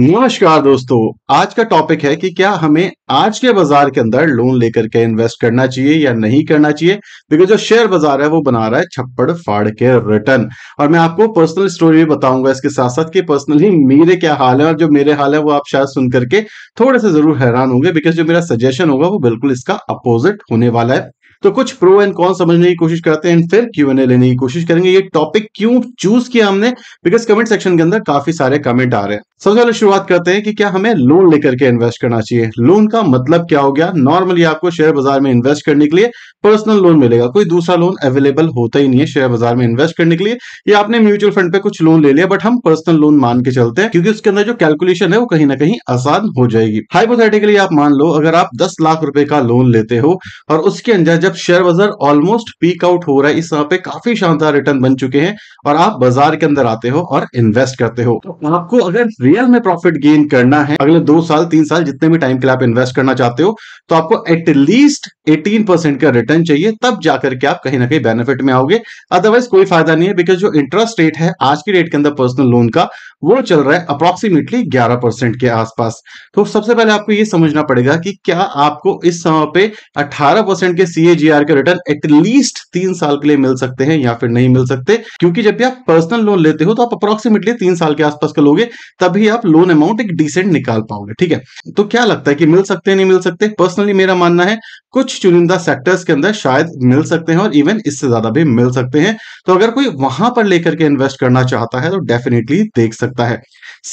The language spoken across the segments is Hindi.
नमस्कार दोस्तों आज का टॉपिक है कि क्या हमें आज के बाजार के अंदर लोन लेकर के इन्वेस्ट करना चाहिए या नहीं करना चाहिए बिकॉज जो शेयर बाजार है वो बना रहा है छप्पड़ फाड़ के रिटर्न और मैं आपको पर्सनल स्टोरी भी बताऊंगा इसके साथ साथ कि पर्सनली मेरे क्या हाल है और जो मेरे हाल है वो आप शायद सुन करके थोड़े से जरूर हैरान होंगे बिकॉज जो मेरा सजेशन होगा वो बिल्कुल इसका अपोजिट होने वाला है तो कुछ प्रो एंड कॉन समझने की कोशिश करते हैं फिर क्यू एन ए लेने की कोशिश करेंगे ये टॉपिक क्यों चूज किया हमने बिकॉज कमेंट सेक्शन के अंदर काफी सारे कमेंट आ रहे हैं सबसे पहले शुरुआत करते हैं कि क्या हमें लोन लेकर के इन्वेस्ट करना चाहिए लोन का मतलब क्या हो गया नॉर्मली आपको शेयर बाजार में इन्वेस्ट करने के लिए पर्सनल लोन मिलेगा कोई दूसरा लोन अवेलेबल होता ही नहीं है शेयर बाजार में इन्वेस्ट करने के लिए या आपने म्यूचुअल फंड पे कुछ लोन ले लिया बट हम पर्सनल लोन मान के चलते हैं क्योंकि उसके अंदर जो कैलकुलेशन है वो कहीं ना कहीं आसान हो जाएगी हाइपोथेटिकली आप मान लो अगर आप दस लाख रुपए का लोन लेते हो और उसके अंदर जब शेयर बाजार ऑलमोस्ट पीक आउट हो रहा है इस समय पे काफी शानदार रिटर्न बन चुके हैं और आप बाजार के अंदर आते हो और इन्वेस्ट करते हो तो आपको अगर रियल में प्रॉफिट गेन करना है अगले दो साल तीन साल जितने भी टाइम के लिए आप इन्वेस्ट करना चाहते हो तो आपको एटलीस्ट एटीन परसेंट का रिटर्न चाहिए तब जाकर के आप कहीं ना कहीं बेनिफिट में आओगे अदरवाइज कोई फायदा नहीं है बिकॉज जो इंटरेस्ट रेट है आज की रेट के अंदर पर्सनल लोन का वो चल रहा है अप्रोक्सीमेटली ग्यारह परसेंट के आसपास तो सबसे पहले आपको ये समझना पड़ेगा कि क्या आपको इस समय पे अठारह परसेंट के सीए एजीआर के रिटर्न एटलीस्ट तीन साल के लिए मिल सकते हैं या फिर नहीं मिल सकते क्योंकि जब भी आप पर्सनल लोन लेते हो तो आप अप्रोक्सीमेटली तीन साल के आसपास का लोगे तभी आप लोन अमाउंट एक डिसेंट निकाल पाओगे ठीक है तो क्या लगता है कि मिल सकते नहीं मिल सकते पर्सनली मेरा मानना है कुछ चुनिंदा सेक्टर्स के अंदर शायद मिल सकते हैं और इवन इससे ज्यादा भी मिल सकते हैं तो अगर कोई वहां पर लेकर के इन्वेस्ट करना चाहता है तो डेफिनेटली देख सकता है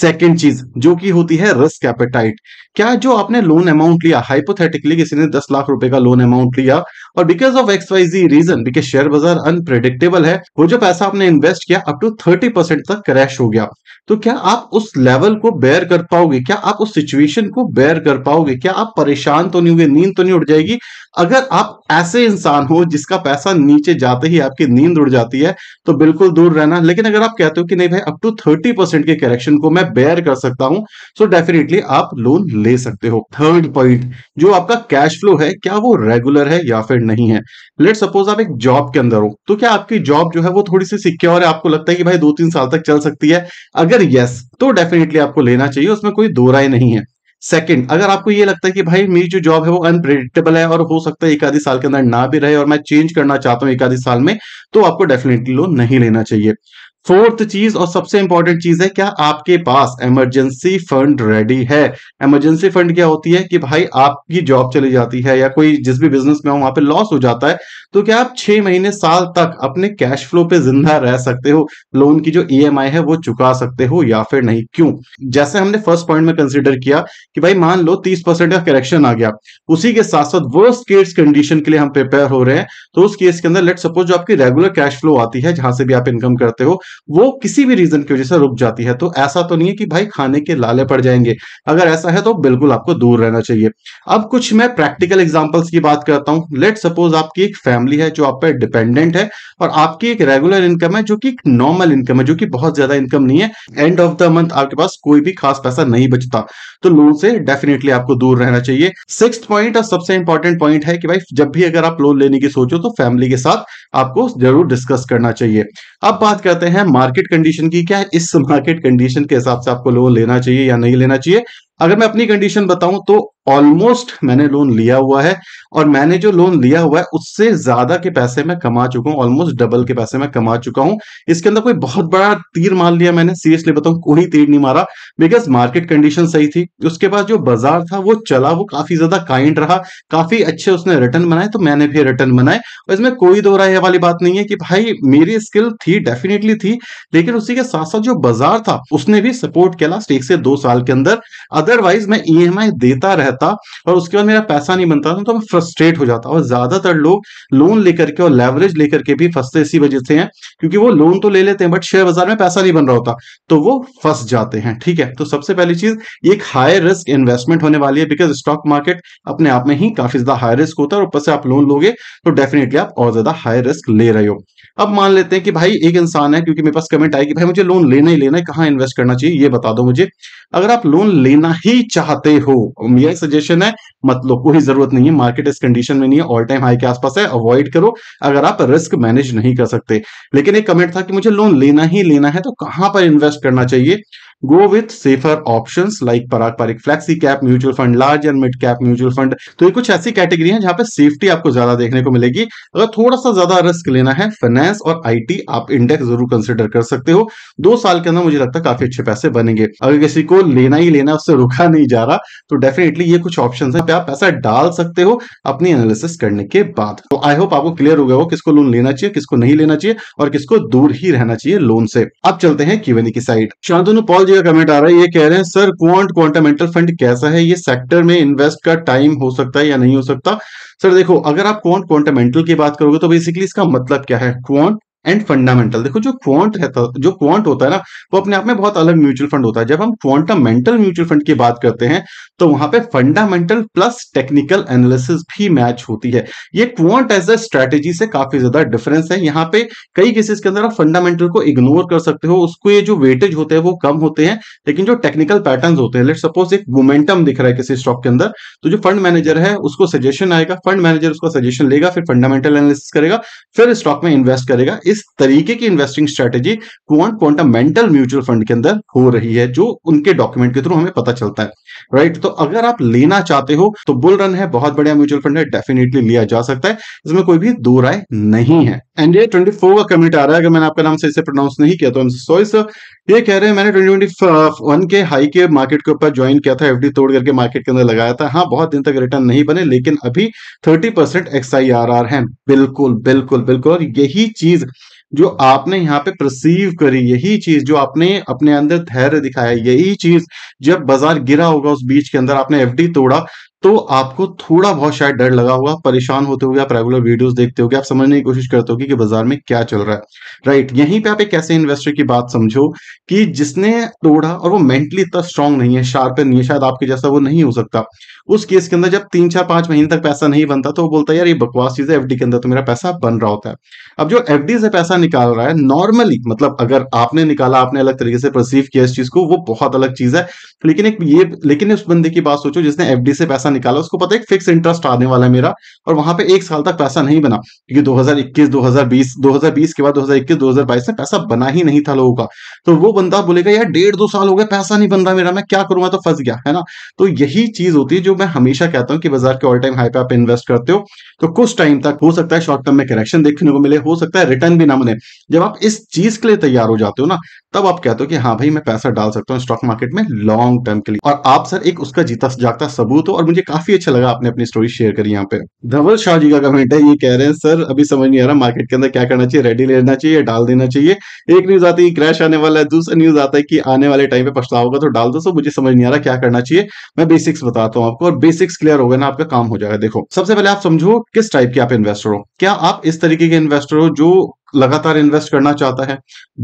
सेकेंड चीज जो कि होती है रिस्क एपेटाइट क्या जो आपने लोन अमाउंट लिया हाइपोथेटिकली किसी ने दस लाख रुपए का लोन अमाउंट लिया और because of X Y G reason because share बाजार अनप्रेडिक्टेबल है वो जो पैसा आपने इन्वेस्ट किया अप टू थर्टी परसेंट तक क्रैश हो गया तो क्या आप उस लेवल को बेयर कर पाओगे क्या आप उस सिचुएशन को बेयर कर पाओगे क्या आप परेशान तो नहीं होंगे नींद तो नहीं उड़ जाएगी अगर आप ऐसे इंसान हो जिसका पैसा नीचे जाते ही आपकी नींद उड़ जाती है तो बिल्कुल दूर रहना लेकिन अगर आप कहते हो कि नहीं भाई अप टू थर्टी परसेंट के करेक्शन को मैं बेयर कर सकता हूं सो so डेफिनेटली आप लोन ले सकते हो थर्ड पॉइंट जो आपका कैश फ्लो है क्या वो रेगुलर है या फिर नहीं है लेट सपोज आप एक जॉब के अंदर हो तो क्या आपकी जॉब जो है वो थोड़ी सी सिक्योर है आपको लगता है कि भाई दो तीन साल तक चल सकती है अगर यस yes, तो डेफिनेटली आपको लेना चाहिए उसमें कोई दो राय नहीं है सेकेंड अगर आपको ये लगता है कि भाई मेरी जो जॉब है वो अनप्रिडिक्टेबल है और हो सकता है एक आधी साल के अंदर ना भी रहे और मैं चेंज करना चाहता हूँ एक आधी साल में तो आपको डेफिनेटली लोन नहीं लेना चाहिए फोर्थ चीज और सबसे इंपॉर्टेंट चीज है क्या आपके पास इमरजेंसी फंड रेडी है इमरजेंसी फंड क्या होती है कि भाई आपकी जॉब चली जाती है या कोई जिस भी बिजनेस में हो वहां पे लॉस हो जाता है तो क्या आप छह महीने साल तक अपने कैश फ्लो पे जिंदा रह सकते हो लोन की जो ई है वो चुका सकते हो या फिर नहीं क्यों जैसे हमने फर्स्ट पॉइंट में कंसिडर किया कि भाई मान लो तीस का करेक्शन आ गया उसी के साथ साथ वर्स्ट केस कंडीशन के लिए हम प्रिपेयर हो रहे हैं तो उस केस के अंदर लेट सपोज जो आपकी रेगुलर कैश फ्लो आती है जहां से भी आप इनकम करते हो वो किसी भी रीजन की वजह से रुक जाती है तो ऐसा तो नहीं है कि भाई खाने के लाले पड़ जाएंगे अगर ऐसा है तो बिल्कुल आपको दूर रहना चाहिए अब कुछ मैं प्रैक्टिकल एग्जाम्पल्स की बात करता हूँ लेट सपोज आपकी एक फैमिली है जो आप पर डिपेंडेंट है और आपकी एक रेगुलर इनकम है जो कि एक नॉर्मल इनकम है जो कि बहुत ज्यादा इनकम नहीं है एंड ऑफ द मंथ आपके पास कोई भी खास पैसा नहीं बचता तो लोन से डेफिनेटली आपको दूर रहना चाहिए सिक्स पॉइंट और सबसे इंपॉर्टेंट पॉइंट है कि भाई जब भी अगर आप लोन लेने की सोचो तो फैमिली के साथ आपको जरूर डिस्कस करना चाहिए अब बात करते हैं है मार्केट कंडीशन की क्या है इस मार्केट कंडीशन के हिसाब से आपको लोन लेना चाहिए या नहीं लेना चाहिए अगर मैं अपनी कंडीशन बताऊं तो ऑलमोस्ट मैंने लोन लिया हुआ है और मैंने जो लोन लिया हुआ है उससे ज्यादा के पैसे मैं कमा चुका हूँ ऑलमोस्ट डबल के पैसे मैं कमा चुका हूँ इसके अंदर कोई बहुत बड़ा तीर मार लिया मैंने सीरियसली बताऊँ कोई तीर नहीं मारा बिकॉज मार्केट कंडीशन सही थी उसके बाद जो बाजार था वो चला वो काफी ज्यादा काइंड रहा काफी अच्छे उसने रिटर्न बनाए तो मैंने भी रिटर्न बनाए और इसमें कोई दो राय वाली बात नहीं है कि भाई मेरी स्किल थी डेफिनेटली थी लेकिन उसी के साथ साथ जो बाजार था उसने भी सपोर्ट किया लास्ट एक से दो साल के अंदर अदरवाइज मैं ई e देता रहता रहता और उसके बाद मेरा पैसा नहीं बनता था तो मैं फ्रस्ट्रेट हो जाता और ज्यादातर लोग लोन लेकर के और लेवरेज लेकर के भी फंसते इसी वजह से हैं क्योंकि वो लोन तो ले लेते हैं बट शेयर बाजार में पैसा नहीं बन रहा होता तो वो फंस जाते हैं ठीक है तो सबसे पहली चीज एक हाई रिस्क इन्वेस्टमेंट होने वाली है बिकॉज स्टॉक मार्केट अपने आप में ही काफी ज्यादा हाई रिस्क होता है और ऊपर से आप लोन लोगे तो डेफिनेटली आप और ज्यादा हाई रिस्क ले रहे हो अब मान लेते हैं कि भाई एक इंसान है क्योंकि मेरे पास कमेंट आएगी भाई मुझे लोन लेना ही लेना है कहाँ इन्वेस्ट करना चाहिए ये बता दो मुझे अगर आप लोन लेना ही चाहते हो यह सजेशन है मतलब कोई जरूरत नहीं है मार्केट इस कंडीशन में नहीं है ऑल टाइम हाई के आसपास है अवॉइड करो अगर आप रिस्क मैनेज नहीं कर सकते लेकिन एक कमेंट था कि मुझे लोन लेना ही लेना है तो कहां पर इन्वेस्ट करना चाहिए go with safer option like Parag flexi cap mutual fund large and mid cap mutual fund तो ये कुछ ऐसी कैटेगरी है जहां पे सेफ्टी आपको ज्यादा देखने को मिलेगी अगर थोड़ा सा ज्यादा रिस्क लेना है फाइनेंस और आईटी आप इंडेक्स जरूर कंसिडर कर सकते हो दो साल के अंदर मुझे लगता है काफी अच्छे पैसे बनेंगे अगर किसी को लेना ही लेना उससे रुका नहीं जा रहा तो डेफिनेटली ये कुछ ऑप्शन है आप पैसा डाल सकते हो अपनी एनालिसिस करने के बाद तो आई होप आपको क्लियर हो गया हो किसको लोन लेना चाहिए किसको नहीं लेना चाहिए और किसको दूर ही रहना चाहिए लोन से अब चलते हैं की साइड शांतनु पॉल जी का कमेंट आ रहा है ये कह रहे हैं सर क्वांट क्वांटामेंटल फंड कैसा है ये सेक्टर में इन्वेस्ट का टाइम हो सकता है या नहीं हो सकता सर देखो अगर आप क्वांट क्वांटामेंटल की बात करोगे तो बेसिकली इसका मतलब क्या है क्वांट एंड फंडामेंटल देखो जो क्वांट है जो क्वांट होता है ना वो अपने आप में बहुत अलग म्यूचुअल फंड होता है जब हम क्वांटामेंटल म्यूचुअल फंड की बात करते हैं तो वहां पे फंडामेंटल प्लस टेक्निकल एनालिसिस भी मैच होती है ये क्वांट एज अ स्ट्रेटेजी से काफी ज्यादा डिफरेंस है यहाँ पे कई केसेस के अंदर आप फंडामेंटल को इग्नोर कर सकते हो उसको ये जो वेटेज होते हैं वो कम होते हैं लेकिन जो टेक्निकल पैटर्न होते हैं लेट सपोज एक मोमेंटम दिख रहा है किसी स्टॉक के अंदर तो जो फंड मैनेजर है उसको सजेशन आएगा फंड मैनेजर उसका सजेशन लेगा फिर फंडामेंटल एनालिसिस करेगा फिर स्टॉक में इन्वेस्ट करेगा किस तरीके की investing strategy quant quantamental mutual fund के अंदर हो रही है जो उनके डॉक्यूमेंट के थ्रू हमें पता चलता है राइट right? तो अगर आप लेना चाहते हो तो बुल रन है बहुत बढ़िया म्यूचुअल फंड है डेफिनेटली लिया जा सकता है इसमें कोई भी दो राय नहीं है एंड ये ट्वेंटी फोर का कमेंट आ रहा है अगर मैंने आपका नाम से इसे प्रोनाउंस नहीं किया तो आई एम सॉरी सर ये कह रहे हैं मैंने ट्वेंटी ट्वेंटी वन के हाई के मार्केट के ऊपर ज्वाइन किया था एफडी तोड़ करके मार्केट के अंदर लगाया था हाँ बहुत दिन तक रिटर्न नहीं बने लेकिन अभी thirty percent X I R R है बिल्कुल बिल्कुल बिल्कुल और यही चीज जो आपने यहाँ पे प्रसीव करी यही चीज जो आपने अपने अंदर धैर्य दिखाया यही चीज जब बाजार गिरा होगा उस बीच के अंदर आपने एफडी तोड़ा तो आपको थोड़ा बहुत शायद डर लगा होगा परेशान होते हो आप रेगुलर वीडियोस देखते हो आप समझने की कोशिश करते हो कि बाजार में क्या चल रहा है राइट यहीं पे आप एक ऐसे इन्वेस्टर की बात समझो कि जिसने तोड़ा और वो मेंटली इतना स्ट्रांग नहीं है शार्प नहीं है शायद आपके जैसा वो नहीं हो सकता उस केस के अंदर जब तीन चार पांच महीने तक पैसा नहीं बनता तो वो बोलता है यार ये बकवास चीज है एफडी के अंदर तो मेरा पैसा बन रहा होता है अब जो एफडी से पैसा निकाल रहा है नॉर्मली मतलब अगर आपने निकाला आपने अलग तरीके से परसीव किया इस चीज को वो बहुत अलग चीज है लेकिन एक ये लेकिन उस बंदे की बात सोचो जिसने एफडी से पैसा निकाला उसको पता है फिक्स इंटरेस्ट आने वाला है मेरा और वहां पर एक साल तक पैसा नहीं बना क्योंकि दो हजार 2020 के बाद दो हजार में पैसा बना ही नहीं था लोगों का तो वो बंदा बोलेगा यार डेढ़ दो साल हो गया पैसा नहीं बन रहा मेरा मैं क्या करूंगा तो फंस गया है ना तो यही चीज होती है जो जो मैं हमेशा कहता हूं कि बाजार के ऑल टाइम हाई पे आप इन्वेस्ट करते हो तो कुछ टाइम तक हो सकता है शॉर्ट टर्म में करेक्शन देखने को मिले हो सकता है रिटर्न भी ना मिले जब आप इस चीज के लिए तैयार हो जाते हो ना तब आप कहते हो कि हाँ भाई मैं पैसा डाल सकता हूँ स्टॉक मार्केट में लॉन्ग टर्म के लिए और आप सर एक उसका जीता जागता सबूत हो और मुझे काफी अच्छा लगा आपने अपनी स्टोरी शेयर करी यहाँ पे धवल शाह जी का कमेंट है ये कह रहे हैं सर अभी समझ नहीं आ रहा मार्केट के अंदर क्या करना चाहिए रेडी लेना चाहिए डाल देना चाहिए एक न्यूज आती है क्रैश आने वाला है दूसरा न्यूज आता है कि आने वाले टाइम पे पछता होगा तो डाल दो सो मुझे समझ नहीं आ रहा क्या करना चाहिए मैं बेसिक्स बताता हूँ आपको और बेसिक्स क्लियर हो गए ना आपका काम हो जाएगा देखो सबसे पहले आप समझो किस टाइप के आप इन्वेस्टर हो क्या आप इस तरीके के इन्वेस्टर हो जो लगातार इन्वेस्ट करना चाहता है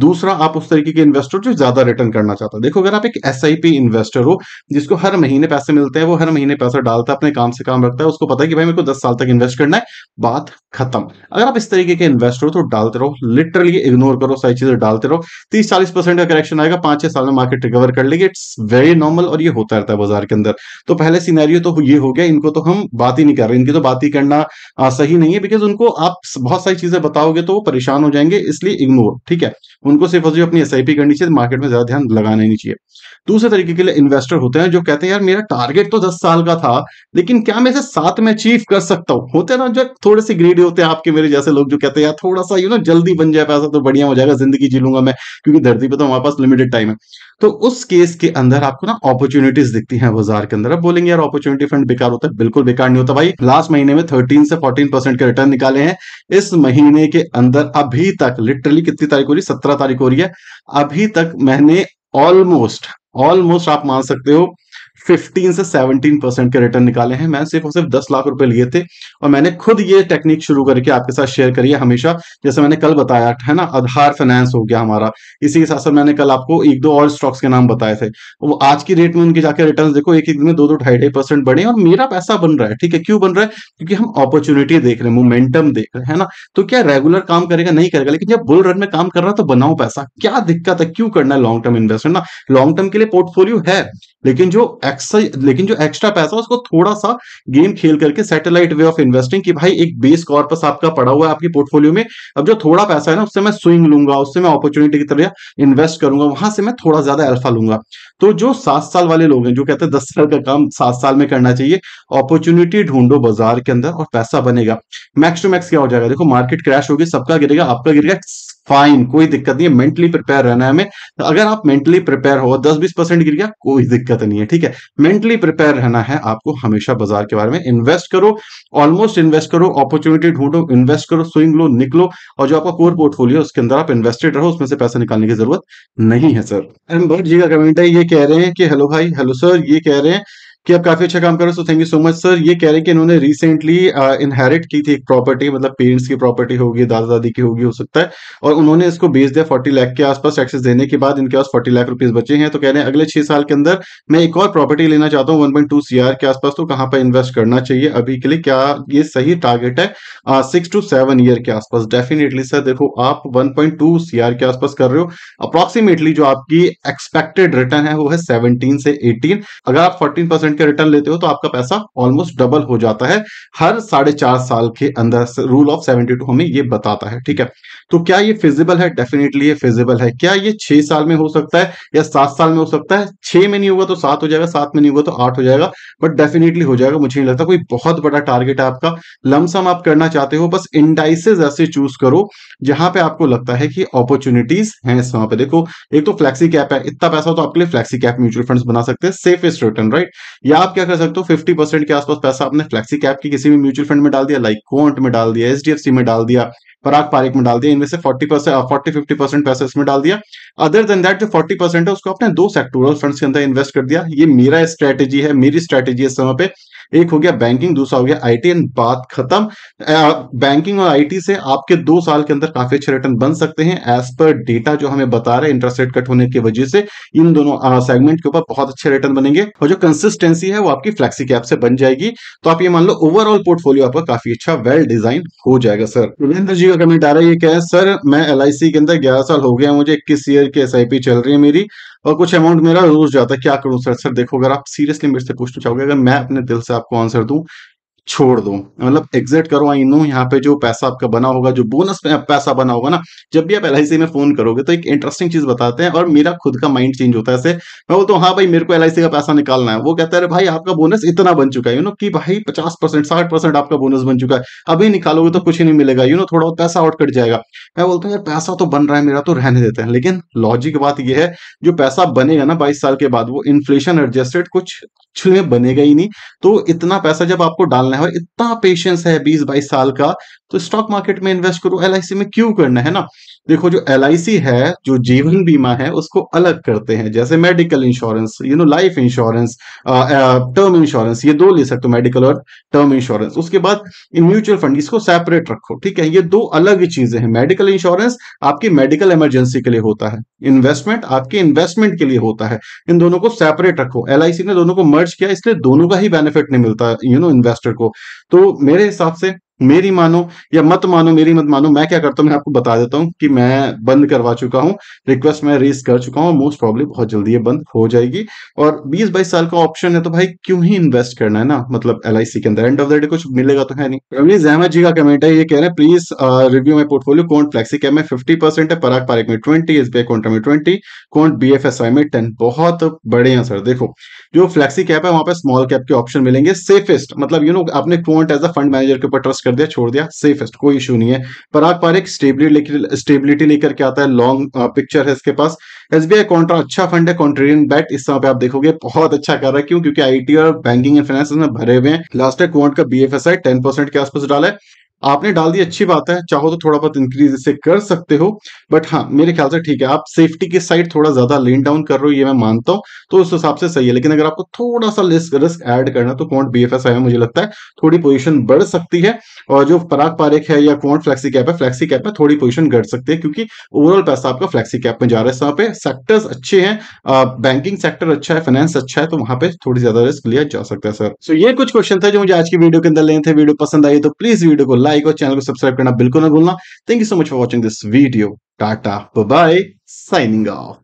दूसरा आप उस तरीके के इन्वेस्टर जो ज्यादा रिटर्न करना चाहता है देखो अगर आप एक एस इन्वेस्टर हो जिसको हर महीने पैसे मिलते हैं वो हर महीने पैसा डालता है अपने काम से काम रखता है उसको पता है कि भाई मेरे को दस साल तक इन्वेस्ट करना है बात खत्म अगर आप इस तरीके के इन्वेस्टर हो तो डालते रहो लिटरली इग्नोर करो सारी चीजें डालते रहो तीस चालीस परसेंट का करेक्शन आएगा पांच छह साल में मार्केट रिकवर कर लेगी इट्स वेरी नॉर्मल और ये होता रहता है बाजार के अंदर तो पहले सीनैरियो तो ये हो गया इनको तो हम बात ही नहीं कर रहे इनकी तो बात ही करना सही नहीं है बिकॉज उनको आप बहुत सारी चीजें बताओगे तो वो परेशान नुकसान हो जाएंगे इसलिए इग्नोर ठीक है उनको सिर्फ और सिर्फ अपनी एस करनी चाहिए मार्केट में ज्यादा ध्यान लगाना नहीं चाहिए दूसरे तरीके के लिए इन्वेस्टर होते हैं जो कहते हैं यार मेरा टारगेट तो दस साल का था लेकिन क्या मैं इसे सात में अचीव कर सकता हूँ होते ना जो थोड़े से ग्रीडी होते हैं आपके मेरे जैसे लोग जो कहते हैं यार थोड़ा सा यू ना जल्दी बन जाए पैसा तो बढ़िया हो जाएगा जिंदगी जी लूंगा मैं क्योंकि धरती पर तो हमारे पास लिमिटेड टाइम है तो उस केस के अंदर आपको ना अपॉर्चुनिटीज दिखती हैं बाजार के अंदर अब बोलेंगे यार अपॉर्चुनिटी फंड बेकार होता है बिल्कुल बेकार नहीं होता भाई लास्ट महीने में थर्टीन से फोर्टीन परसेंट के रिटर्न निकाले हैं इस महीने के अंदर आप अभी तक लिटरली कितनी तारीख हो रही सत्रह तारीख हो रही है अभी तक मैंने ऑलमोस्ट ऑलमोस्ट आप मान सकते हो 15 से 17 परसेंट के रिटर्न निकाले हैं मैंने सिर्फ और सिर्फ 10 लाख रुपए लिए थे और मैंने खुद ये टेक्निक शुरू करके आपके साथ शेयर करी है हमेशा जैसे मैंने कल बताया है ना आधार फाइनेंस हो गया हमारा इसी के साथ साथ मैंने कल आपको एक दो और स्टॉक्स के नाम बताए थे वो आज की रेट में उनके जाकर रिटर्न देखो एक एक दिन में दो दो ढाई ढाई परसेंट बढ़े और मेरा पैसा बन रहा है ठीक है क्यों बन रहा है क्योंकि हम अपॉर्चुनिटी देख रहे हैं मोमेंटम देख रहे हैं ना तो क्या रेगुलर काम करेगा नहीं करेगा लेकिन जब बुल रन में काम कर रहा तो बनाओ पैसा क्या दिक्कत है क्यों करना है लॉन्ग टर्म इन्वेस्टमेंट ना लॉन्ग टर्म के लिए पोर्टफोलियो है लेकिन जो एक्सा लेकिन जो एक्स्ट्रा पैसा उसको थोड़ा सा गेम खेल करके सैटेलाइट वे ऑफ इन्वेस्टिंग की भाई एक बेस कॉर्पस आपका पड़ा हुआ है आपकी पोर्टफोलियो में अब जो थोड़ा पैसा है ना उससे मैं स्विंग लूंगा उससे मैं अपॉर्चुनिटी की तरह इन्वेस्ट करूंगा वहां से मैं थोड़ा ज्यादा अल्फा लूंगा तो जो सात साल वाले लोग हैं जो कहते हैं दस साल का काम सात साल में करना चाहिए अपॉर्चुनिटी ढूंढो बाजार के अंदर और पैसा बनेगा मैक्स टू मैक्स क्या हो जाएगा देखो मार्केट क्रैश होगी सबका गिरेगा आपका गिरेगा फाइन कोई दिक्कत नहीं है मेंटली प्रिपेयर रहना है हमें तो अगर आप मेंटली प्रिपेयर हो दस बीस परसेंट गिर गया कोई दिक्कत नहीं है ठीक है मेंटली प्रिपेयर रहना है आपको हमेशा बाजार के बारे में इन्वेस्ट करो ऑलमोस्ट इन्वेस्ट करो अपॉर्चुनिटी ढूंढो इन्वेस्ट करो स्विंग लो निकलो और जो आपका कोर पोर्टफोलियो उसके अंदर आप इन्वेस्टेड रहो उसमें से पैसा निकालने की जरूरत नहीं है सर एम भट्ट जी का कमेंट है ये कह रहे हैं कि हेलो भाई हेलो सर ये कह रहे हैं कि आप काफी अच्छा काम कर हो so thank you so much sir ये कह रहे हैं कि इन्होंने रिसेंटली इनहेरिट uh, की थी एक प्रॉपर्टी मतलब पेरेंट्स की प्रॉपर्टी होगी दादा दादी की होगी हो सकता है और उन्होंने इसको बेच दिया फोर्टी लाख के आसपास टैक्सेस देने के बाद इनके पास फोर्टी लाख रुपीज बचे हैं तो कह रहे हैं अगले छह साल के अंदर मैं एक और प्रॉपर्टी लेना चाहता हूँ वन पॉइंट के आसपास तो कहाँ पर इन्वेस्ट करना चाहिए अभी के लिए क्या ये सही टारगेट है सिक्स टू सेवन ईयर के आसपास डेफिनेटली सर देखो आप वन पॉइंट टू के आसपास कर रहे हो अप्रोक्सीमेटली जो आपकी एक्सपेक्टेड रिटर्न है वो है सेवनटीन से एटीन अगर आप फोर्टीन परसेंट परसेंट के रिटर्न लेते हो तो आपका पैसा ऑलमोस्ट डबल हो जाता है हर साढ़े चार साल के अंदर रूल ऑफ सेवेंटी टू हमें ये बताता है ठीक है तो क्या ये फिजिबल है डेफिनेटली ये फिजिबल है क्या ये छह साल में हो सकता है या सात साल में हो सकता है छह में नहीं होगा तो सात हो जाएगा सात में नहीं होगा तो आठ हो जाएगा बट डेफिनेटली हो जाएगा मुझे नहीं लगता कोई बहुत बड़ा टारगेट है आपका लमसम आप करना चाहते हो बस इंडाइसेज ऐसे चूज करो जहां पे आपको लगता है कि अपॉर्चुनिटीज हैं इस वहां पे देखो एक तो फ्लैक्सी कैप है इतना पैसा तो आपके लिए फ्लैक्सी कैप म्यूचुअल फंड्स बना सकते हैं सेफेस्ट रिटर्न राइट या आप क्या कर सकते हो फिफ्टी परसेंट के आसपास पैसा आपने फ्लेक्सी कैप की किसी भी म्यूचुअल फंड में डाल दिया लाइक कोंट में डाल दिया एचडीएफसी में डाल दिया पराग पारिक में डाल दिया इनमें से forty percent forty fifty percent पैसा इसमें डाल दिया अदर देन दैट जो फोर्टी परसेंट है उसको अपने दो सेक्टोरल फंड्स के अंदर इन्वेस्ट कर दिया ये मेरा स्ट्रेटेजी है मेरी स्ट्रेटेजी है समय पे एक हो गया बैंकिंग दूसरा हो गया आईटी एंड बात खत्म बैंकिंग और आईटी से आपके दो साल के अंदर काफी अच्छे रिटर्न बन सकते हैं एज पर डेटा जो हमें बता रहे इंटरेस्ट रेट कट होने की वजह से इन दोनों सेगमेंट के ऊपर बहुत अच्छे रिटर्न बनेंगे और जो कंसिस्टेंसी है वो आपकी फ्लैक्सी कैप से बन जाएगी तो आप ये मान लो ओवरऑल पोर्टफोलियो आपका काफी अच्छा वेल डिजाइन हो जाएगा सर रविंद्र जी का कमेंट आ रहा है ये क्या है सर मैं एल के अंदर ग्यारह साल हो गया मुझे इक्कीस ईयर की एस चल रही है मेरी और कुछ अमाउंट मेरा रोज जाता है क्या करूं सर सर देखो अगर आप सीरियसली मेरे से पूछना चाहोगे अगर मैं अपने दिल से आपको आंसर दूं छोड़ दो मतलब एग्जिट करवाई नू यहाँ पे जो पैसा आपका बना होगा जो बोनस पैसा बना होगा ना जब भी आप एल में फोन करोगे तो एक इंटरेस्टिंग चीज बताते हैं और मेरा खुद का माइंड चेंज होता है ऐसे मैं बोलता हूँ हाँ भाई मेरे को एल का पैसा निकालना है वो कहता है भाई आपका बोनस इतना बन चुका है यू नो कि भाई पचास परसेंट साठ परसेंट आपका बोनस बन चुका है अभी निकालोगे तो कुछ ही नहीं मिलेगा यू नो थोड़ा पैसा आउट कट जाएगा मैं बोलता हूँ यार पैसा तो बन रहा है मेरा तो रहने देते हैं लेकिन लॉजिक बात यह है जो पैसा बनेगा ना बाईस साल के बाद वो इन्फ्लेशन एडजस्टेड कुछ बनेगा ही नहीं तो इतना पैसा जब आपको डालना डालना है और इतना पेशेंस है बीस बाईस साल का तो स्टॉक मार्केट में इन्वेस्ट करो एल में क्यों करना है ना देखो जो एल है जो जीवन बीमा है उसको अलग करते हैं जैसे medical insurance you know life insurance term insurance ये दो ले सकते हो मेडिकल और टर्म इंश्योरेंस उसके बाद इन म्यूचुअल फंड इसको सेपरेट रखो ठीक है ये दो अलग चीजें हैं मेडिकल इंश्योरेंस आपकी मेडिकल इमरजेंसी के लिए होता है इन्वेस्टमेंट आपके इन्वेस्टमेंट के लिए होता है इन दोनों को सेपरेट रखो एल ने दोनों को मर्ज किया इसलिए दोनों का ही बेनिफिट नहीं मिलता यू नो इन्वेस्टर को तो मेरे हिसाब से मेरी मानो या मत मानो मेरी मत मानो मैं क्या करता हूँ मैं आपको बता देता हूँ कि मैं बंद करवा चुका हूँ रिक्वेस्ट मैं रेस कर चुका हूँ मोस्ट प्रॉब्लम बहुत जल्दी ये बंद हो जाएगी और 20-22 साल का ऑप्शन है तो भाई क्यों ही इन्वेस्ट करना है ना मतलब एल के अंदर एंड ऑफ द डे कुछ मिलेगा तो है नहीं रमीज अहमद जी का कमेंट है ये कह रहे हैं प्लीज रिव्यू माई पोर्टफोलियो कौन फ्लैक्सी कैम में फिफ्टी है पराग पारिक में ट्वेंटी एस बी आई में ट्वेंटी कौन बी एफ में टेन बहुत बड़े हैं सर देखो जो फ्लैक्सी कैप है वहां पर स्मॉल कैप के ऑप्शन मिलेंगे सेफेस्ट मतलब यू नो आपने कौन एज अ फंड मैनेजर के ऊपर ट्रस्ट कर दिया छोड़ दिया सेफेस्ट कोई इशू नहीं है पराग पारिक स्टेबिलिटी स्टेबिलिटी लेकर के आता है लॉन्ग पिक्चर uh, है इसके पास एसबीआई कॉन्ट्रा अच्छा फंड है कॉन्ट्रेरियन बैट इस समय पे आप देखोगे बहुत अच्छा कर रहा है क्यों क्योंकि आईटी और बैंकिंग एंड फाइनेंस में भरे हुए हैं लास्ट है क्वांट का बीएफएसआई 10% के आसपास डाला है आपने डाल दी अच्छी बात है चाहो तो थोड़ा बहुत इंक्रीज इसे कर सकते हो बट हाँ मेरे ख्याल से ठीक है आप सेफ्टी की साइड थोड़ा ज्यादा लेन डाउन कर रहे हो ये मैं मानता हूं तो उस हिसाब से सही है लेकिन अगर आपको थोड़ा सा रिस्क ऐड करना तो क्वांट बी एफ में मुझे लगता है थोड़ी पोजिशन बढ़ सकती है और जो पराग पारेख है या क्वांट फ्लैक्सी कैप है फ्लैक्सी कैप में थोड़ी पोजिशन घट सकती है क्योंकि ओवरऑल पैसा आपका फ्लैक्सी कैप में जा रहा है वहां पे सेक्टर्स अच्छे हैं बैंकिंग सेक्टर अच्छा है फाइनेंस अच्छा है तो वहां पर थोड़ी ज्यादा रिस्क लिया जा सकता है सर सो ये कुछ क्वेश्चन थे जो मुझे आज की वीडियो के अंदर लेने थे वीडियो पसंद आई तो प्लीज वीडियो को लाइक लाइक और चैनल को सब्सक्राइब करना बिल्कुल ना भूलना thank you so much for watching this video tata bye signing of